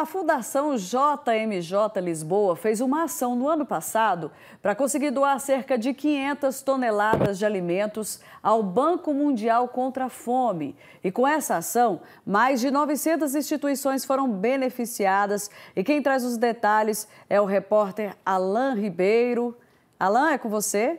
A Fundação JMJ Lisboa fez uma ação no ano passado para conseguir doar cerca de 500 toneladas de alimentos ao Banco Mundial contra a Fome. E com essa ação, mais de 900 instituições foram beneficiadas. E quem traz os detalhes é o repórter Alain Ribeiro. Alain, é com você?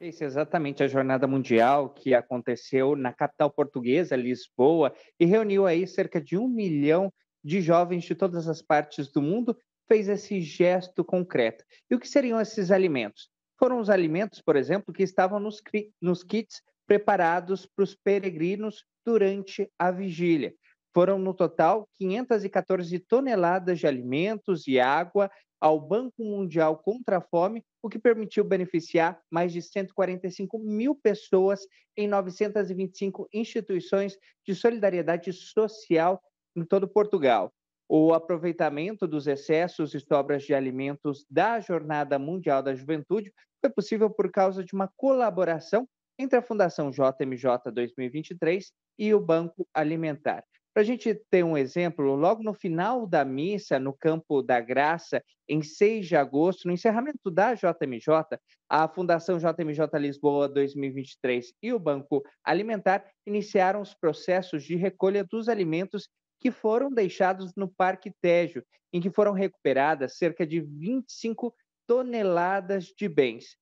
É exatamente a jornada mundial que aconteceu na capital portuguesa, Lisboa, e reuniu aí cerca de um milhão de jovens de todas as partes do mundo fez esse gesto concreto. E o que seriam esses alimentos? Foram os alimentos, por exemplo, que estavam nos, nos kits preparados para os peregrinos durante a vigília. Foram, no total, 514 toneladas de alimentos e água ao Banco Mundial contra a Fome, o que permitiu beneficiar mais de 145 mil pessoas em 925 instituições de solidariedade social em todo Portugal. O aproveitamento dos excessos e sobras de alimentos da Jornada Mundial da Juventude foi possível por causa de uma colaboração entre a Fundação JMJ 2023 e o Banco Alimentar. Para a gente ter um exemplo, logo no final da missa, no Campo da Graça, em 6 de agosto, no encerramento da JMJ, a Fundação JMJ Lisboa 2023 e o Banco Alimentar iniciaram os processos de recolha dos alimentos que foram deixados no Parque Tejo, em que foram recuperadas cerca de 25 toneladas de bens.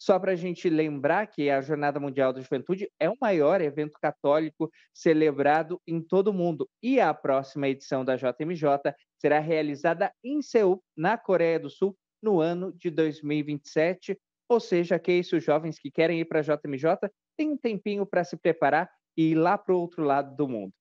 Só para a gente lembrar que a Jornada Mundial da Juventude é o maior evento católico celebrado em todo o mundo. E a próxima edição da JMJ será realizada em Seul, na Coreia do Sul, no ano de 2027. Ou seja, que isso, jovens que querem ir para a JMJ, tem um tempinho para se preparar e ir lá para o outro lado do mundo.